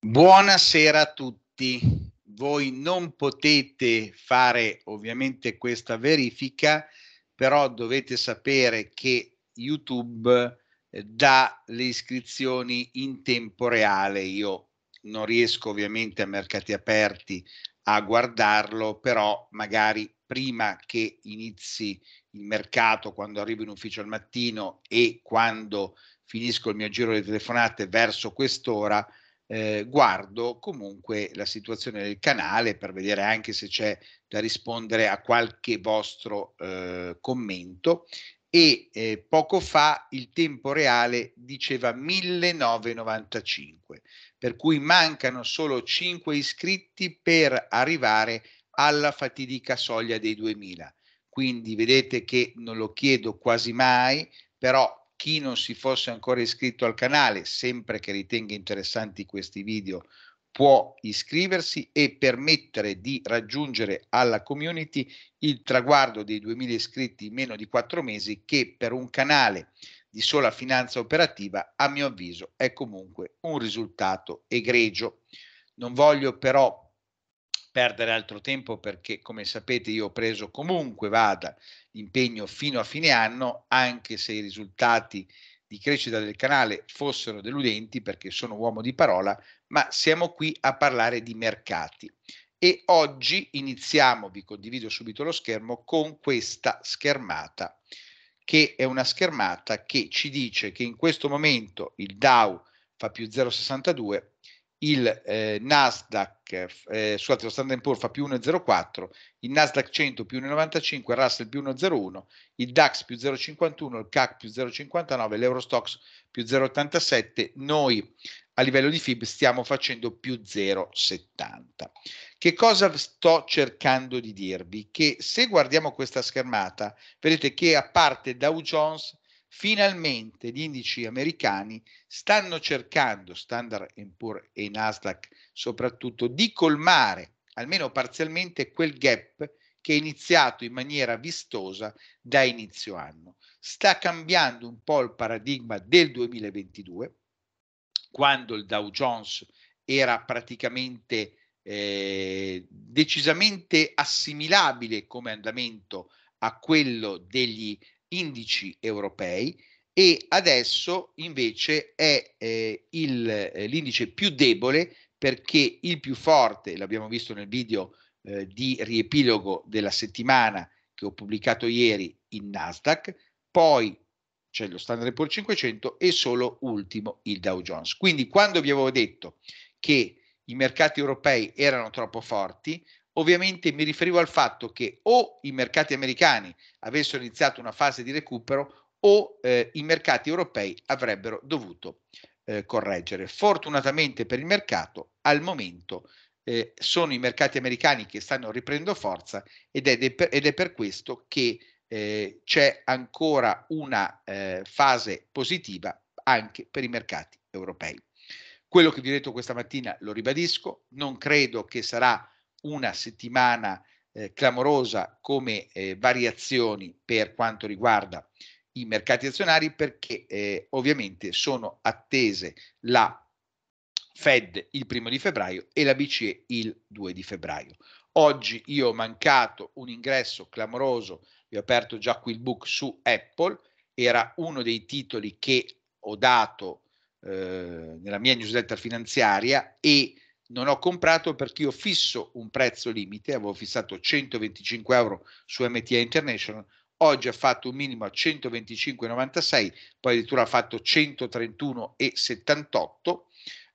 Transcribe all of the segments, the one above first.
Buonasera a tutti. Voi non potete fare ovviamente questa verifica, però dovete sapere che YouTube eh, dà le iscrizioni in tempo reale. Io non riesco ovviamente a mercati aperti a guardarlo, però magari prima che inizi il mercato, quando arrivo in ufficio al mattino e quando finisco il mio giro di telefonate verso quest'ora, eh, guardo comunque la situazione del canale per vedere anche se c'è da rispondere a qualche vostro eh, commento e eh, poco fa il tempo reale diceva 1995, per cui mancano solo 5 iscritti per arrivare alla fatidica soglia dei 2000. Quindi vedete che non lo chiedo quasi mai, però chi non si fosse ancora iscritto al canale, sempre che ritenga interessanti questi video, può iscriversi e permettere di raggiungere alla community il traguardo dei 2000 iscritti in meno di 4 mesi che per un canale di sola finanza operativa a mio avviso è comunque un risultato egregio. Non voglio però perdere altro tempo perché, come sapete, io ho preso comunque vada l'impegno fino a fine anno, anche se i risultati di crescita del canale fossero deludenti perché sono uomo di parola, ma siamo qui a parlare di mercati. E oggi iniziamo, vi condivido subito lo schermo, con questa schermata, che è una schermata che ci dice che in questo momento il Dow fa più 0,62, il eh, Nasdaq, eh, scusate, lo Standard Poor's fa più 1,04, il Nasdaq 100 più 1,95, il Russell più 1,01, il DAX più 0,51, il CAC più 0,59, l'Eurostox più 0,87, noi a livello di FIB stiamo facendo più 0,70. Che cosa sto cercando di dirvi? Che se guardiamo questa schermata, vedete che a parte Dow Jones, Finalmente gli indici americani stanno cercando, Standard Poor's e Nasdaq soprattutto, di colmare almeno parzialmente quel gap che è iniziato in maniera vistosa da inizio anno. Sta cambiando un po' il paradigma del 2022, quando il Dow Jones era praticamente eh, decisamente assimilabile come andamento a quello degli indici europei e adesso invece è eh, il, eh, l'indice più debole perché il più forte, l'abbiamo visto nel video eh, di riepilogo della settimana che ho pubblicato ieri in Nasdaq, poi c'è lo Standard Poor's 500 e solo ultimo il Dow Jones. Quindi quando vi avevo detto che i mercati europei erano troppo forti, Ovviamente mi riferivo al fatto che o i mercati americani avessero iniziato una fase di recupero o eh, i mercati europei avrebbero dovuto eh, correggere. Fortunatamente per il mercato al momento eh, sono i mercati americani che stanno riprendendo forza ed è, de- ed è per questo che eh, c'è ancora una eh, fase positiva anche per i mercati europei. Quello che vi ho detto questa mattina lo ribadisco, non credo che sarà una settimana eh, clamorosa come eh, variazioni per quanto riguarda i mercati azionari perché eh, ovviamente sono attese la Fed il primo di febbraio e la BCE il 2 di febbraio. Oggi io ho mancato un ingresso clamoroso, vi ho aperto già qui il book su Apple, era uno dei titoli che ho dato eh, nella mia newsletter finanziaria e non ho comprato perché io fisso un prezzo limite, avevo fissato 125 euro su MTA International, oggi ha fatto un minimo a 125,96, poi addirittura ha fatto 131,78,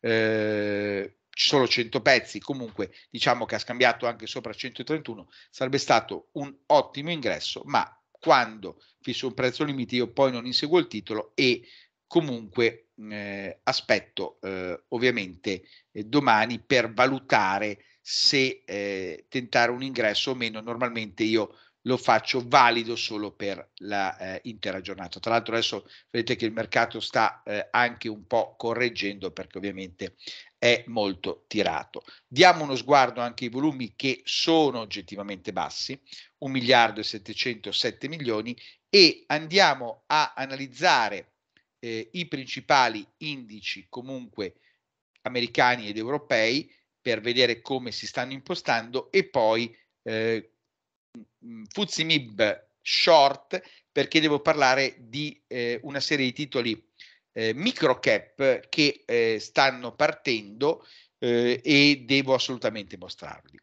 eh, solo 100 pezzi, comunque diciamo che ha scambiato anche sopra 131, sarebbe stato un ottimo ingresso, ma quando fisso un prezzo limite io poi non inseguo il titolo e comunque eh, aspetto eh, ovviamente eh, domani per valutare se eh, tentare un ingresso o meno. Normalmente io lo faccio valido solo per l'intera eh, giornata. Tra l'altro adesso vedete che il mercato sta eh, anche un po' correggendo perché ovviamente è molto tirato. Diamo uno sguardo anche ai volumi che sono oggettivamente bassi, 1 miliardo e 707 milioni e andiamo a analizzare eh, i principali indici comunque americani ed europei per vedere come si stanno impostando e poi eh, mm, mm, Fuzimib short perché devo parlare di eh, una serie di titoli eh, micro cap che eh, stanno partendo eh, e devo assolutamente mostrarvi.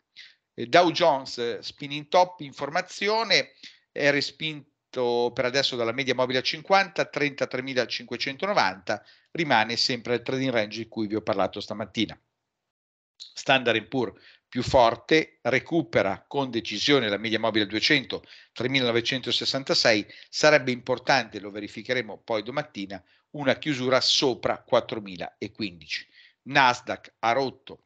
Dow Jones eh, spinning top informazione, respinto per adesso dalla media mobile a 50, 33.590, rimane sempre il trading range di cui vi ho parlato stamattina. Standard Poor's più forte, recupera con decisione la media mobile 200, 3.966, sarebbe importante, lo verificheremo poi domattina, una chiusura sopra 4.015. Nasdaq ha rotto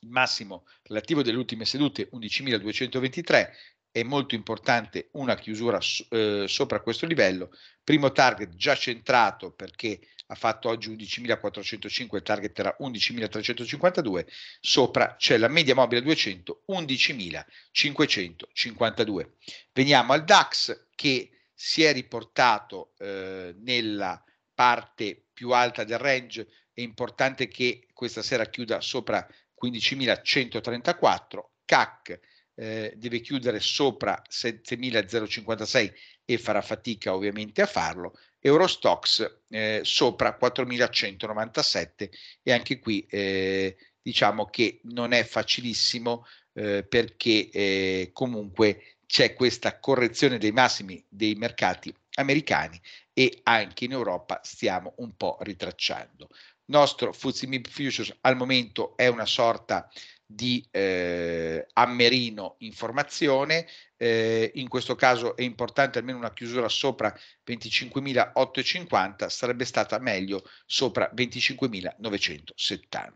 il massimo relativo delle ultime sedute 11.223, è molto importante una chiusura eh, sopra questo livello. Primo target già centrato perché ha fatto oggi 11.405, il target era 11.352, sopra c'è la media mobile 200, 11.552. Veniamo al DAX che si è riportato eh, nella parte più alta del range, è importante che questa sera chiuda sopra 15.134, CAC eh, deve chiudere sopra 7.056 e farà fatica ovviamente a farlo, Eurostox eh, sopra 4.197 e anche qui eh, diciamo che non è facilissimo eh, perché eh, comunque c'è questa correzione dei massimi dei mercati americani e anche in Europa stiamo un po' ritracciando. Il nostro FTSE MIB Futures al momento è una sorta di di eh, Ammerino Informazione, eh, in questo caso è importante almeno una chiusura sopra 25.850, sarebbe stata meglio sopra 25.970.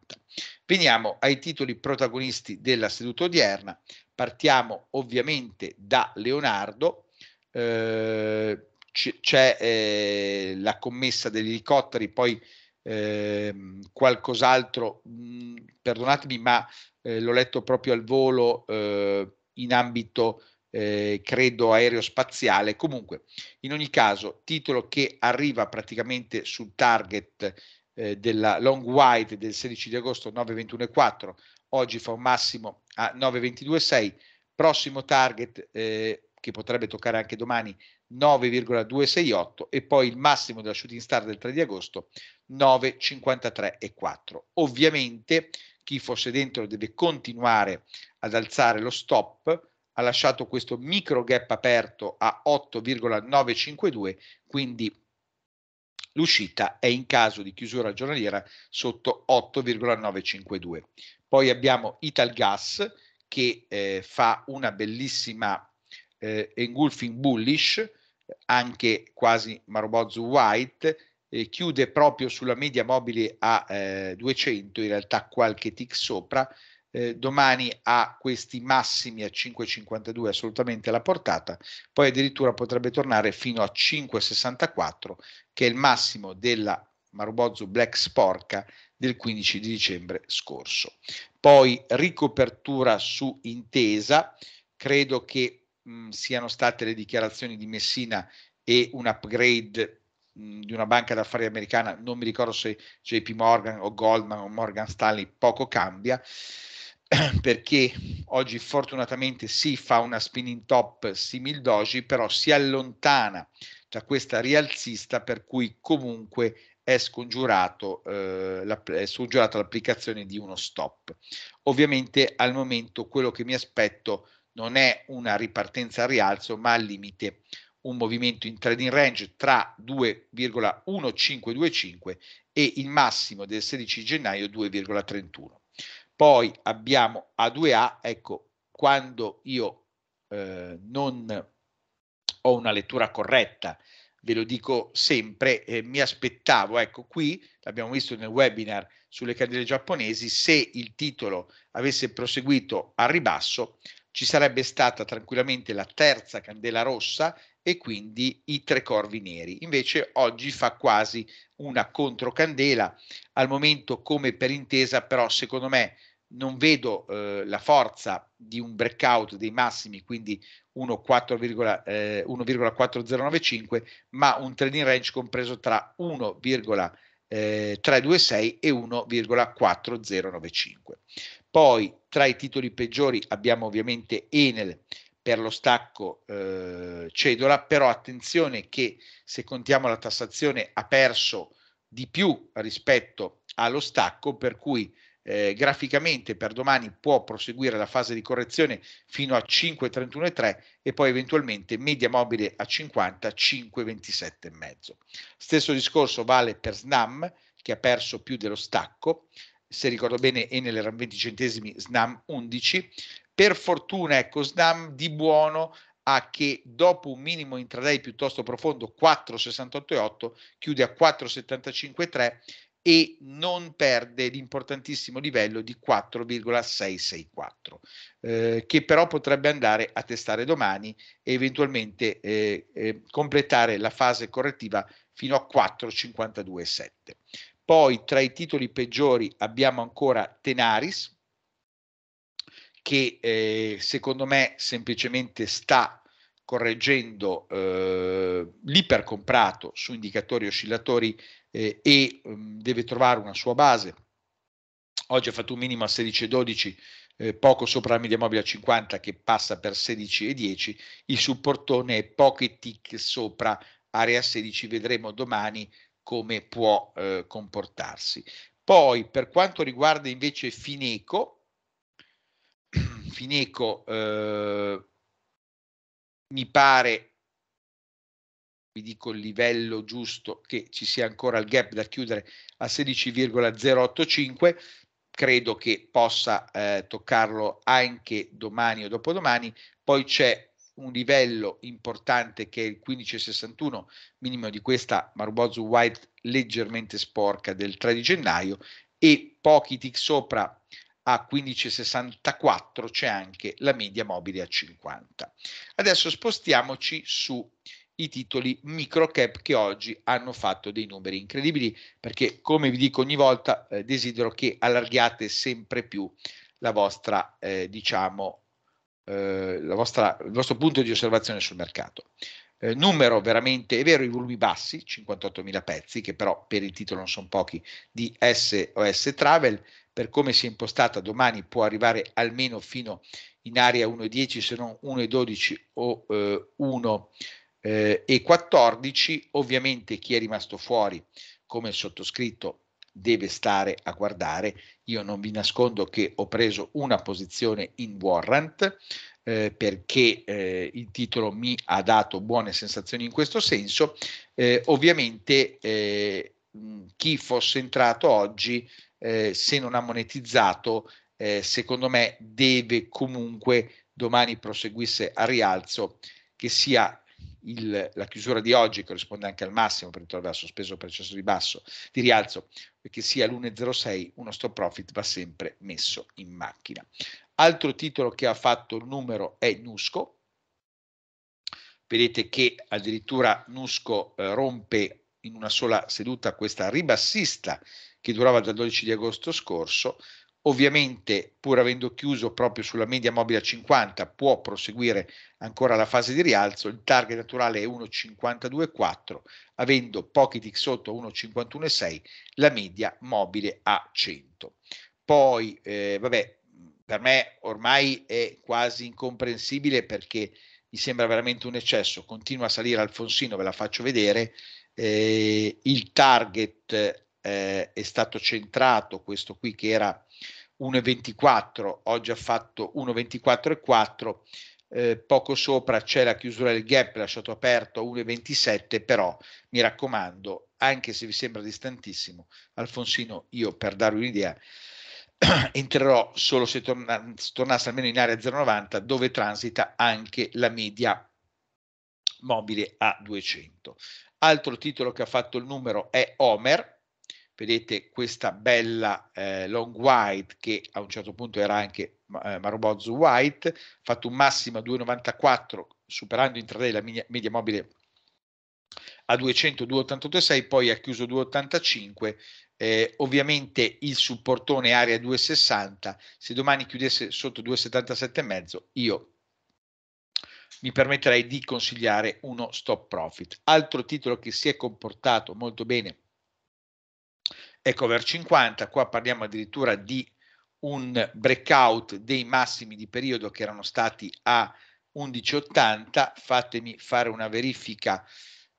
Veniamo ai titoli protagonisti della seduta odierna, partiamo ovviamente da Leonardo. Eh, c- c'è eh, la commessa degli elicotteri, poi eh, qualcos'altro, mh, mm, perdonatemi, ma eh, l'ho letto proprio al volo eh, in ambito, eh, credo, aerospaziale. Comunque, in ogni caso, titolo che arriva praticamente sul target eh, della long wide del 16 di agosto 9.21.4, oggi fa un massimo a 9.22.6, prossimo target eh, che potrebbe toccare anche domani 9,268 e poi il massimo della shooting star del 3 di agosto 9,53,4. Ovviamente chi fosse dentro deve continuare ad alzare lo stop, ha lasciato questo micro gap aperto a 8,952, quindi l'uscita è in caso di chiusura giornaliera sotto 8,952. Poi abbiamo Italgas che eh, fa una bellissima eh, engulfing bullish, anche quasi Marobozu White, eh, chiude proprio sulla media mobile a eh, 200, in realtà qualche tick sopra, eh, domani ha questi massimi a 5,52 assolutamente alla portata, poi addirittura potrebbe tornare fino a 5,64 che è il massimo della Marubozzo Black Sporca del 15 di dicembre scorso. Poi ricopertura su intesa, credo che mh, siano state le dichiarazioni di Messina e un upgrade mh, di una banca d'affari americana, non mi ricordo se JP Morgan o Goldman o Morgan Stanley, poco cambia, perché oggi fortunatamente si fa una spinning top simil doji, però si allontana da questa rialzista per cui comunque è, scongiurato, eh, la, è scongiurata l'applicazione di uno stop. Ovviamente al momento quello che mi aspetto non è una ripartenza a rialzo, ma al limite un movimento in trading range tra 2,1525 e il massimo del 16 gennaio 2,31. Poi abbiamo A2A, ecco, quando io eh, non ho una lettura corretta, ve lo dico sempre, eh, mi aspettavo, ecco qui, l'abbiamo visto nel webinar sulle candele giapponesi, se il titolo avesse proseguito a ribasso, ci sarebbe stata tranquillamente la terza candela rossa e quindi i tre corvi neri. Invece oggi fa quasi una controcandela, al momento come per intesa, però secondo me non vedo eh, la forza di un breakout dei massimi, quindi 1,4095, eh, ma un trading range compreso tra 1,326 eh, e 1,4095. Poi tra i titoli peggiori abbiamo ovviamente Enel per lo stacco eh, cedola, però attenzione che se contiamo la tassazione ha perso di più rispetto allo stacco, per cui eh, graficamente per domani può proseguire la fase di correzione fino a 5,31,3 e poi eventualmente media mobile a 50, 5,27,5. Stesso discorso vale per SNAM che ha perso più dello stacco, se ricordo bene Enel era 20 centesimi, Snam 11. Per fortuna, ecco, Snam di buono a che dopo un minimo intraday piuttosto profondo 4,68,8 chiude a 4,75,3 e non perde l'importantissimo livello di 4,664, eh, che però potrebbe andare a testare domani e eventualmente eh, eh, completare la fase correttiva fino a 4,52,7. Poi tra i titoli peggiori abbiamo ancora Tenaris, che eh, secondo me semplicemente sta correggendo eh, l'ipercomprato su indicatori oscillatori eh, e mh, mm, deve trovare una sua base. Oggi ha fatto un minimo a 16,12, eh, poco sopra la media mobile a 50 che passa per 16,10, il supportone è poche tick sopra area 16, vedremo domani come può eh, comportarsi. Poi per quanto riguarda invece Fineco, Fineco eh, mi pare, vi dico il livello giusto, che ci sia ancora il gap da chiudere a 16,085, credo che possa eh, toccarlo anche domani o dopodomani, poi c'è un livello importante che è il 15,61 minimo di questa Marubozu White leggermente sporca del 3 di gennaio e pochi tick sopra a 15,64 c'è anche la media mobile a 50. Adesso spostiamoci su i titoli micro cap che oggi hanno fatto dei numeri incredibili perché come vi dico ogni volta eh, desidero che allarghiate sempre più la vostra eh, diciamo eh, vostra, il vostro punto di osservazione sul mercato. Eh, numero veramente, è vero, i volumi bassi, 58.000 pezzi, che però per il titolo non sono pochi, di SOS Travel, per come si è impostata domani può arrivare almeno fino in area 1,10 se non 1,12 o eh, 1,14. Eh, Ovviamente chi è rimasto fuori, come il sottoscritto, deve stare a guardare. Io non vi nascondo che ho preso una posizione in warrant eh, perché eh, il titolo mi ha dato buone sensazioni in questo senso. Eh, ovviamente eh, chi fosse entrato oggi, eh, se non ha monetizzato, eh, secondo me deve comunque domani proseguisse a rialzo che sia il, la chiusura di oggi corrisponde anche al massimo per il quale sospeso il processo di, basso, di rialzo, che sia l'1,06 uno stop profit va sempre messo in macchina. Altro titolo che ha fatto il numero è Nusco. Vedete che addirittura Nusco eh, rompe in una sola seduta questa ribassista che durava dal 12 di agosto scorso, Ovviamente, pur avendo chiuso proprio sulla media mobile a 50, può proseguire ancora la fase di rialzo. Il target naturale è 1,52,4, avendo pochi tick sotto 1,51,6, la media mobile a 100. Poi, eh, vabbè, per me ormai è quasi incomprensibile perché mi sembra veramente un eccesso. Continua a salire Alfonsino, ve la faccio vedere. Eh, il target eh, è stato centrato questo qui che era 1,24, oggi ha fatto 1,24,4, eh, poco sopra c'è la chiusura del gap lasciato aperto a 1,27, però mi raccomando, anche se vi sembra distantissimo, Alfonsino, io per darvi un'idea, entrerò solo se, torna, se tornasse almeno in area 0,90 dove transita anche la media mobile a 200. Altro titolo che ha fatto il numero è Homer, vedete questa bella eh, long white che a un certo punto era anche eh, Marobozzo white, fatto un massimo a 2,94 superando in intraday la media, media mobile a 200, 2,886, poi ha chiuso 2,85, eh, ovviamente il supportone area 2,60, se domani chiudesse sotto 2,77,5 io mi permetterei di consigliare uno stop profit. Altro titolo che si è comportato molto bene Ecover 50, qua parliamo addirittura di un breakout dei massimi di periodo che erano stati a 11,80, fatemi fare una verifica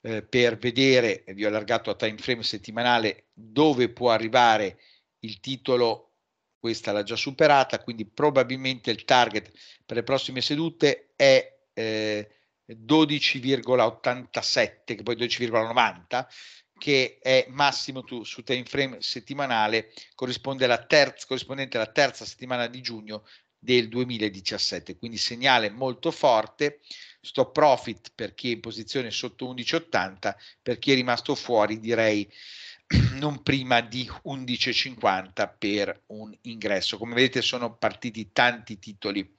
eh, per vedere, eh, vi ho allargato a time frame settimanale, dove può arrivare il titolo, questa l'ha già superata, quindi probabilmente il target per le prossime sedute è eh, 12,87, che poi 12,90, che è massimo tu, su time frame settimanale, corrisponde alla terza, corrispondente alla terza settimana di giugno del 2017, quindi segnale molto forte, stop profit per chi è in posizione sotto 11,80, per chi è rimasto fuori direi non prima di 11,50 per un ingresso. Come vedete sono partiti tanti titoli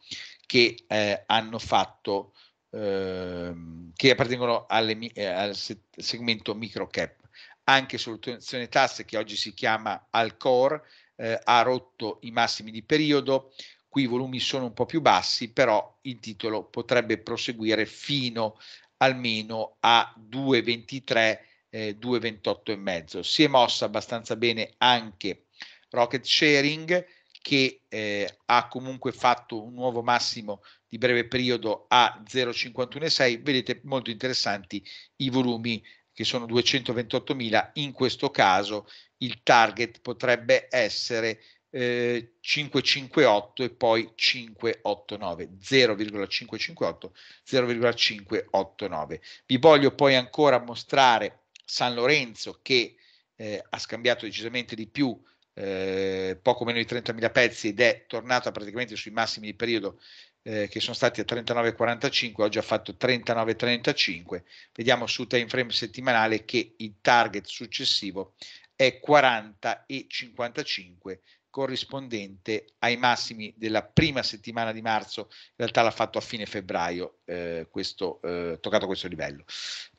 che eh, hanno fatto ehm, che appartengono alle, eh, al segmento micro cap anche soluzione tasse che oggi si chiama Alcor, eh, ha rotto i massimi di periodo, qui i volumi sono un po' più bassi, però il titolo potrebbe proseguire fino almeno a 2,23, eh, 2,28,5. Si è mossa abbastanza bene anche Rocket Sharing che eh, ha comunque fatto un nuovo massimo di breve periodo a 0,516. Vedete molto interessanti i volumi che sono 228.000, in questo caso il target potrebbe essere eh, 558 e poi 589, 0,558, 0,589. Vi voglio poi ancora mostrare San Lorenzo che eh, ha scambiato decisamente di più, eh, poco meno di 30.000 pezzi ed è tornato praticamente sui massimi di periodo eh, che sono stati a 39,45, oggi ha fatto 39,35, vediamo su time frame settimanale che il target successivo è 40,55 corrispondente ai massimi della prima settimana di marzo, in realtà l'ha fatto a fine febbraio, eh, questo, eh, toccato questo livello.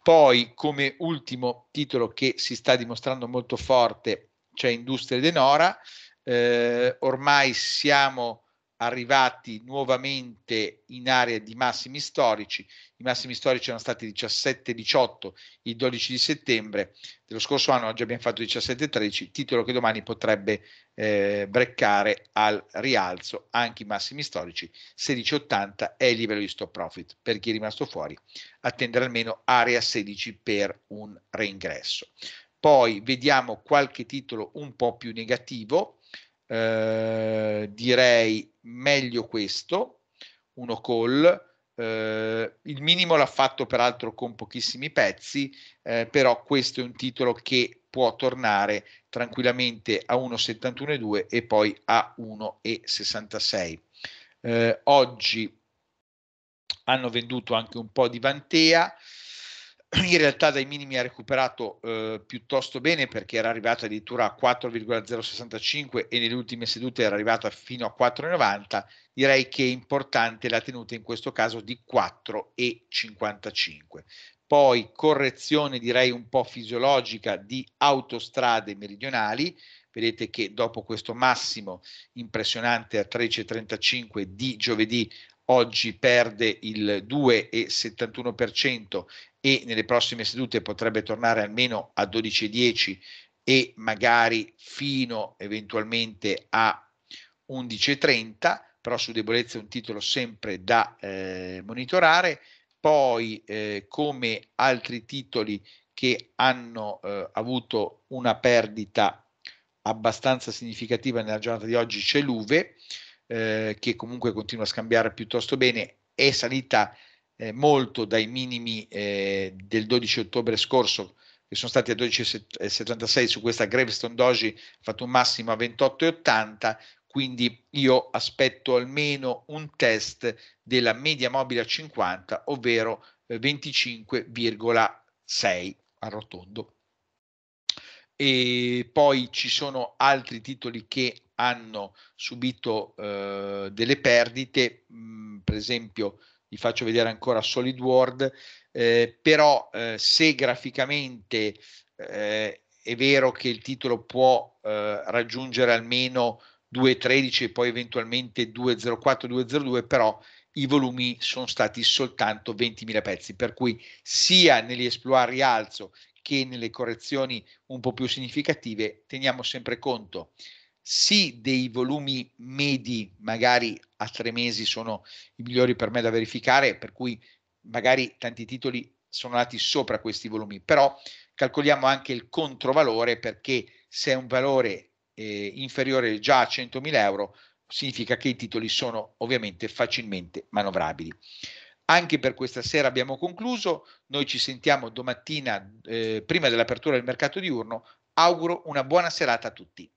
Poi come ultimo titolo che si sta dimostrando molto forte c'è cioè Industria Denora, eh, ormai siamo arrivati nuovamente in area di massimi storici. I massimi storici erano stati 17-18 il 12 di settembre dello scorso anno, oggi abbiamo fatto 17-13, titolo che domani potrebbe eh, breccare al rialzo anche i massimi storici. 16-80 è il livello di stop profit. Per chi è rimasto fuori, attendere almeno area 16 per un reingresso. Poi vediamo qualche titolo un po' più negativo eh, direi meglio questo, uno call. Eh, il minimo l'ha fatto peraltro con pochissimi pezzi, eh, però questo è un titolo che può tornare tranquillamente a 1,71,2 e poi a 1,66. Eh, oggi hanno venduto anche un po' di Vantea, in realtà dai minimi ha recuperato eh, piuttosto bene perché era arrivata addirittura a 4,065 e nelle ultime sedute era arrivata fino a 4,90 direi che è importante la tenuta in questo caso di 4,55 poi correzione direi un po' fisiologica di autostrade meridionali vedete che dopo questo massimo impressionante a 13.35 di giovedì oggi perde il 2,71% e nelle prossime sedute potrebbe tornare almeno a 12,10 e magari fino eventualmente a 11,30, però su debolezza è un titolo sempre da eh, monitorare. Poi eh, come altri titoli che hanno eh, avuto una perdita abbastanza significativa nella giornata di oggi c'è l'Uve eh, che comunque continua a scambiare piuttosto bene, è salita eh, molto dai minimi eh, del 12 ottobre scorso, che sono stati a 12,76 su questa Gravestone Doji, ha fatto un massimo a 28,80, quindi io aspetto almeno un test della media mobile a 50, ovvero 25,6 eh, arrotondo. E poi ci sono altri titoli che hanno subito eh, delle perdite, mh, mm, per esempio vi faccio vedere ancora Solid World, eh, però eh, se graficamente eh, è vero che il titolo può eh, raggiungere almeno 2.13 e poi eventualmente 2.04, 2.02, però i volumi sono stati soltanto 20.000 pezzi, per cui sia negli esploit rialzo che nelle correzioni un po' più significative teniamo sempre conto sì dei volumi medi, magari a tre mesi sono i migliori per me da verificare, per cui magari tanti titoli sono nati sopra questi volumi, però calcoliamo anche il controvalore perché se è un valore eh, inferiore già a 100.000 euro significa che i titoli sono ovviamente facilmente manovrabili. Anche per questa sera abbiamo concluso, noi ci sentiamo domattina eh, prima dell'apertura del mercato diurno, auguro una buona serata a tutti.